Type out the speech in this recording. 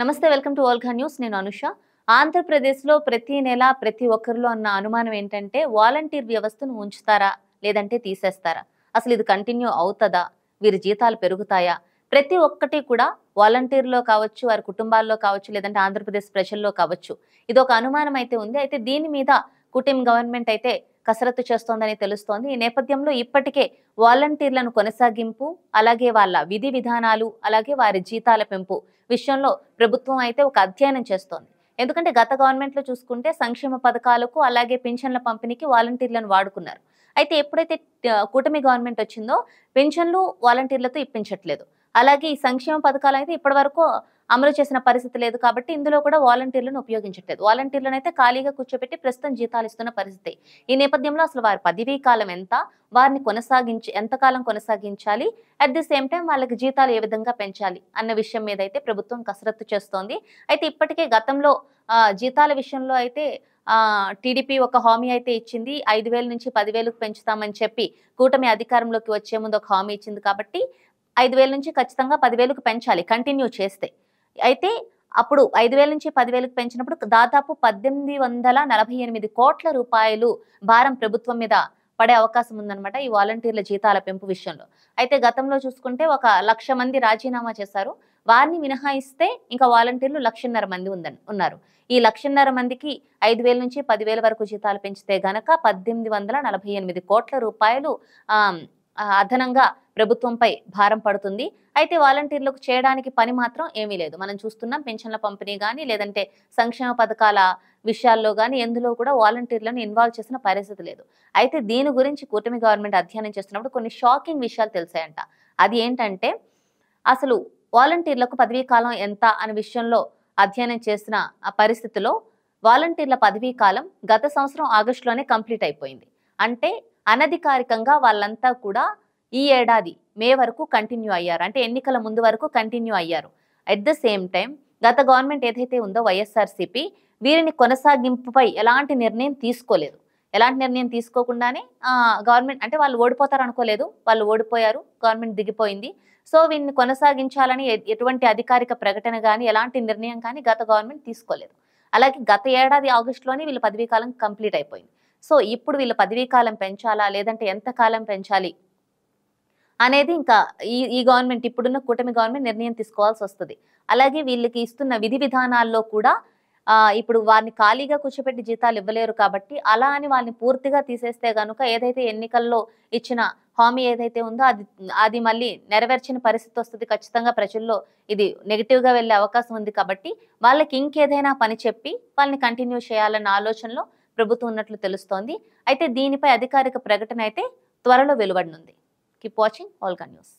నమస్తే welcome to ఓల్ఘా news నేను అనుష ఆంధ్రప్రదేశ్లో ప్రతి నెల ప్రతి ఒక్కరిలో అన్న అనుమానం ఏంటంటే వాలంటీర్ వ్యవస్థను ఉంచుతారా లేదంటే తీసేస్తారా అసలు ఇది కంటిన్యూ అవుతుందా వీరి జీతాలు పెరుగుతాయా ప్రతి ఒక్కటి కూడా వాలంటీర్లో కావచ్చు వారి కుటుంబాల్లో కావచ్చు లేదంటే ఆంధ్రప్రదేశ్ ప్రజల్లో కావచ్చు ఇది ఒక అనుమానం అయితే ఉంది అయితే దీని మీద కుటిమ్ గవర్నమెంట్ అయితే కసరత్తు చేస్తోందని తెలుస్తోంది ఈ నేపథ్యంలో ఇప్పటికే వాలంటీర్లను కొనసాగింపు అలాగే వాళ్ళ విధి విధానాలు అలాగే వారి జీతాల పెంపు విషయంలో ప్రభుత్వం అయితే ఒక అధ్యయనం చేస్తోంది ఎందుకంటే గత గవర్నమెంట్లో చూసుకుంటే సంక్షేమ పథకాలకు అలాగే పింఛన్ల పంపిణీకి వాలంటీర్లను వాడుకున్నారు అయితే ఎప్పుడైతే కూటమి గవర్నమెంట్ వచ్చిందో పెన్షన్లు వాలంటీర్లతో ఇప్పించట్లేదు అలాగే ఈ సంక్షేమ పథకాలు అయితే ఇప్పటి వరకు అమలు చేసిన పరిస్థితి లేదు కాబట్టి ఇందులో కూడా వాలంటీర్లను ఉపయోగించట్లేదు వాలంటీర్లను అయితే ఖాళీగా కూర్చోబెట్టి ప్రస్తుతం జీతాలు ఇస్తున్న పరిస్థితి ఈ నేపథ్యంలో అసలు వారి పదవీ కాలం ఎంత వారిని కొనసాగించి ఎంతకాలం కొనసాగించాలి అట్ ది సేమ్ టైం వాళ్ళకి జీతాలు ఏ విధంగా పెంచాలి అన్న విషయం మీద అయితే ప్రభుత్వం కసరత్తు చేస్తోంది అయితే ఇప్పటికే గతంలో జీతాల విషయంలో అయితే టీడీపీ ఒక హామీ అయితే ఇచ్చింది ఐదు వేల నుంచి పదివేలకు పెంచుతామని చెప్పి కూటమి అధికారంలోకి వచ్చే ముందు ఒక హామీ ఇచ్చింది కాబట్టి ఐదు వేల నుంచి ఖచ్చితంగా పదివేలకు పెంచాలి కంటిన్యూ చేస్తే అయితే అప్పుడు ఐదు వేల నుంచి పదివేలకు పెంచినప్పుడు దాదాపు పద్దెనిమిది వందల నలభై ఎనిమిది కోట్ల రూపాయలు భారం ప్రభుత్వం మీద పడే అవకాశం ఉందన్నమాట ఈ వాలంటీర్ల జీతాల పెంపు విషయంలో అయితే గతంలో చూసుకుంటే ఒక లక్ష మంది రాజీనామా చేశారు వారిని మినహాయిస్తే ఇంకా వాలంటీర్లు లక్షన్నర మంది ఉందని ఉన్నారు ఈ లక్షన్నర మందికి ఐదు వేల నుంచి పదివేల వరకు జీతాలు పెంచితే గనక పద్దెనిమిది వందల నలభై ఎనిమిది కోట్ల రూపాయలు అదనంగా ప్రభుత్వంపై భారం పడుతుంది అయితే వాలంటీర్లకు చేయడానికి పని మాత్రం ఏమీ లేదు మనం చూస్తున్నాం పెన్షన్ల పంపిణీ కానీ లేదంటే సంక్షేమ పథకాల విషయాల్లో కానీ ఎందులో కూడా వాలంటీర్లను ఇన్వాల్వ్ చేసిన పరిస్థితి లేదు అయితే దీని గురించి కూటమి గవర్నమెంట్ అధ్యయనం చేస్తున్నప్పుడు కొన్ని షాకింగ్ విషయాలు తెలిసాయంట అది ఏంటంటే అసలు వాలంటీర్లకు పదవీ కాలం ఎంత అనే విషయంలో అధ్యయనం చేసిన పరిస్థితిలో వాలంటీర్ల పదవీ కాలం గత సంవత్సరం ఆగస్టులోనే కంప్లీట్ అయిపోయింది అంటే అనధికారికంగా వాళ్ళంతా కూడా ఈ ఏడాది మే వరకు కంటిన్యూ అయ్యారు అంటే ఎన్నికల ముందు వరకు కంటిన్యూ అయ్యారు అట్ ద సేమ్ టైం గత గవర్నమెంట్ ఏదైతే ఉందో వైఎస్ఆర్సీపీ వీరిని కొనసాగింపుపై ఎలాంటి నిర్ణయం తీసుకోలేదు ఎలాంటి నిర్ణయం తీసుకోకుండానే గవర్నమెంట్ అంటే వాళ్ళు ఓడిపోతారు అనుకోలేదు వాళ్ళు ఓడిపోయారు గవర్నమెంట్ దిగిపోయింది సో వీన్ని కొనసాగించాలని ఎటువంటి అధికారిక ప్రకటన కానీ ఎలాంటి నిర్ణయం కానీ గత గవర్నమెంట్ తీసుకోలేదు అలాగే గత ఏడాది ఆగస్టులోనే వీళ్ళ పదవీకాలం కంప్లీట్ అయిపోయింది సో ఇప్పుడు వీళ్ళ కాలం పెంచాలా లేదంటే ఎంత కాలం పెంచాలి అనేది ఇంకా ఈ ఈ గవర్నమెంట్ ఇప్పుడున్న కూటమి గవర్నమెంట్ నిర్ణయం తీసుకోవాల్సి వస్తుంది అలాగే వీళ్ళకి ఇస్తున్న విధి విధానాల్లో కూడా ఇప్పుడు వారిని ఖాళీగా కూర్చోపెట్టి జీతాలు ఇవ్వలేరు కాబట్టి అలా అని వాళ్ళని పూర్తిగా తీసేస్తే గనుక ఏదైతే ఎన్నికల్లో ఇచ్చిన హామీ ఏదైతే ఉందో అది అది మళ్ళీ నెరవేర్చిన పరిస్థితి వస్తుంది ఖచ్చితంగా ప్రజల్లో ఇది నెగిటివ్గా వెళ్ళే అవకాశం ఉంది కాబట్టి వాళ్ళకి ఇంకేదైనా పని చెప్పి వాళ్ళని కంటిన్యూ చేయాలన్న ఆలోచనలో ప్రభుత్వం ఉన్నట్లు తెలుస్తోంది అయితే దీనిపై అధికారిక ప్రకటన అయితే త్వరలో వెలువడనుంది కీప్ వాచింగ్ ఆల్కా న్యూస్